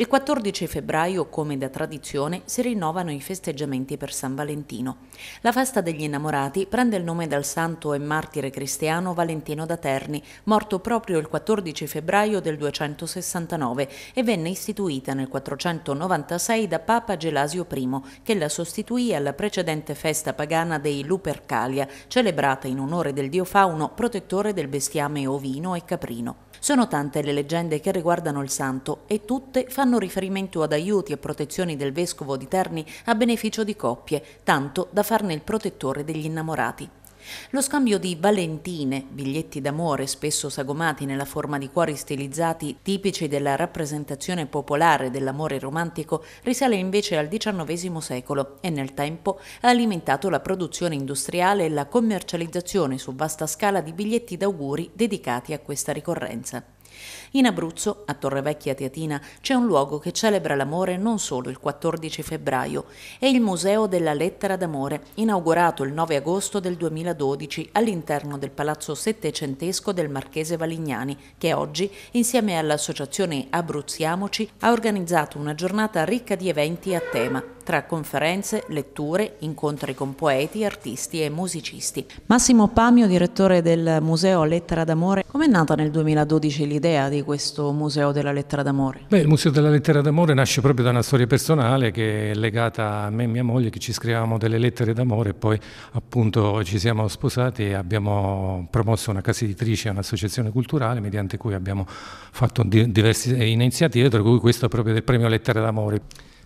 Il 14 febbraio, come da tradizione, si rinnovano i festeggiamenti per San Valentino. La festa degli innamorati prende il nome dal santo e martire cristiano Valentino da Terni, morto proprio il 14 febbraio del 269 e venne istituita nel 496 da Papa Gelasio I, che la sostituì alla precedente festa pagana dei Lupercalia, celebrata in onore del dio Fauno, protettore del bestiame ovino e caprino. Sono tante le leggende che riguardano il santo e tutte fanno fanno riferimento ad aiuti e protezioni del vescovo di Terni a beneficio di coppie, tanto da farne il protettore degli innamorati. Lo scambio di valentine, biglietti d'amore spesso sagomati nella forma di cuori stilizzati tipici della rappresentazione popolare dell'amore romantico, risale invece al XIX secolo e nel tempo ha alimentato la produzione industriale e la commercializzazione su vasta scala di biglietti d'auguri dedicati a questa ricorrenza. In Abruzzo, a Torre Vecchia Teatina, c'è un luogo che celebra l'amore non solo il 14 febbraio, è il Museo della Lettera d'Amore, inaugurato il 9 agosto del 2012 all'interno del Palazzo Settecentesco del Marchese Valignani, che oggi, insieme all'associazione Abruzziamoci, ha organizzato una giornata ricca di eventi a tema tra conferenze, letture, incontri con poeti, artisti e musicisti. Massimo Pamio, direttore del Museo Lettera d'Amore, com'è nata nel 2012 l'idea di questo Museo della Lettera d'Amore? Beh, il Museo della Lettera d'Amore nasce proprio da una storia personale che è legata a me e mia moglie che ci scrivevamo delle lettere d'amore e poi appunto ci siamo sposati e abbiamo promosso una casa editrice, un'associazione culturale mediante cui abbiamo fatto diverse iniziative, tra cui questa proprio del premio Lettera d'Amore.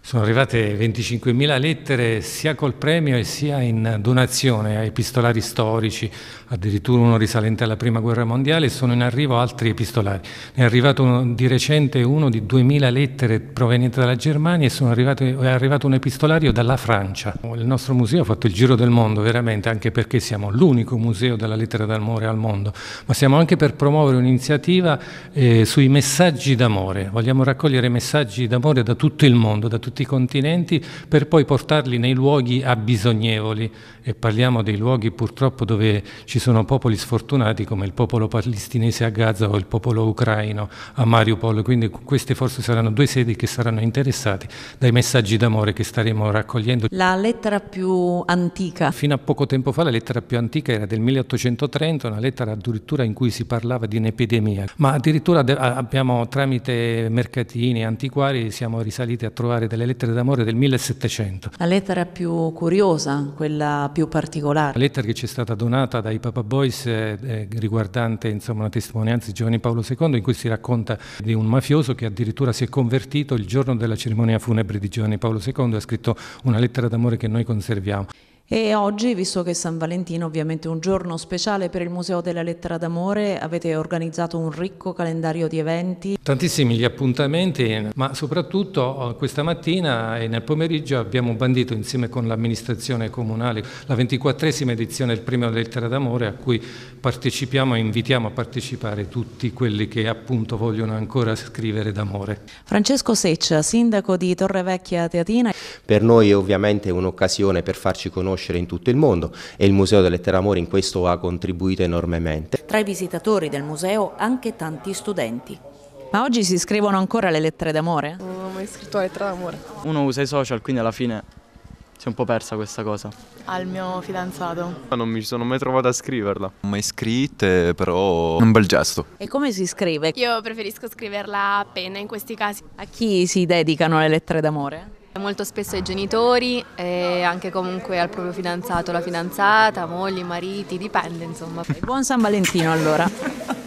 Sono arrivate 25.000 lettere sia col premio sia in donazione a epistolari storici, addirittura uno risalente alla Prima Guerra Mondiale, e sono in arrivo altri epistolari. Ne è arrivato uno, di recente uno di 2.000 lettere proveniente dalla Germania e arrivate, è arrivato un epistolario dalla Francia. Il nostro museo ha fatto il giro del mondo, veramente, anche perché siamo l'unico museo della lettera d'amore al mondo, ma siamo anche per promuovere un'iniziativa eh, sui messaggi d'amore. Vogliamo raccogliere messaggi d'amore da tutto il mondo, da tutti tutti i continenti per poi portarli nei luoghi abbisognevoli e parliamo dei luoghi purtroppo dove ci sono popoli sfortunati come il popolo palestinese a Gaza o il popolo ucraino a Mariupol, quindi queste forse saranno due sedi che saranno interessate dai messaggi d'amore che staremo raccogliendo. La lettera più antica. Fino a poco tempo fa la lettera più antica era del 1830, una lettera addirittura in cui si parlava di un'epidemia, ma addirittura abbiamo tramite mercatini antiquari siamo risaliti a trovare delle le lettere d'amore del 1700. La lettera più curiosa, quella più particolare. La lettera che ci è stata donata dai Papa Boys eh, riguardante insomma, una testimonianza di Giovanni Paolo II in cui si racconta di un mafioso che addirittura si è convertito il giorno della cerimonia funebre di Giovanni Paolo II e ha scritto una lettera d'amore che noi conserviamo. E oggi, visto che San Valentino ovviamente è un giorno speciale per il Museo della Lettera d'Amore, avete organizzato un ricco calendario di eventi. Tantissimi gli appuntamenti, ma soprattutto eh, questa mattina e nel pomeriggio abbiamo bandito insieme con l'amministrazione comunale la 24esima edizione del Premio Lettera d'Amore a cui partecipiamo e invitiamo a partecipare tutti quelli che appunto vogliono ancora scrivere d'amore. Francesco Seccia, sindaco di Torre Vecchia Teatina. Per noi è ovviamente un'occasione per farci conoscere in tutto il mondo e il Museo delle Terre Amore in questo ha contribuito enormemente. Tra i visitatori del museo anche tanti studenti. Ma oggi si scrivono ancora le lettere d'amore? Non ho mai scritto la lettera d'amore. Uno usa i social, quindi alla fine si è un po' persa questa cosa. Al mio fidanzato. Non mi sono mai trovata a scriverla. Non Mai scritte, però un bel gesto. E come si scrive? Io preferisco scriverla a penna in questi casi. A chi si dedicano le lettere d'amore? molto spesso ai genitori e anche comunque al proprio fidanzato, la fidanzata, mogli, mariti, dipende insomma. Buon San Valentino allora.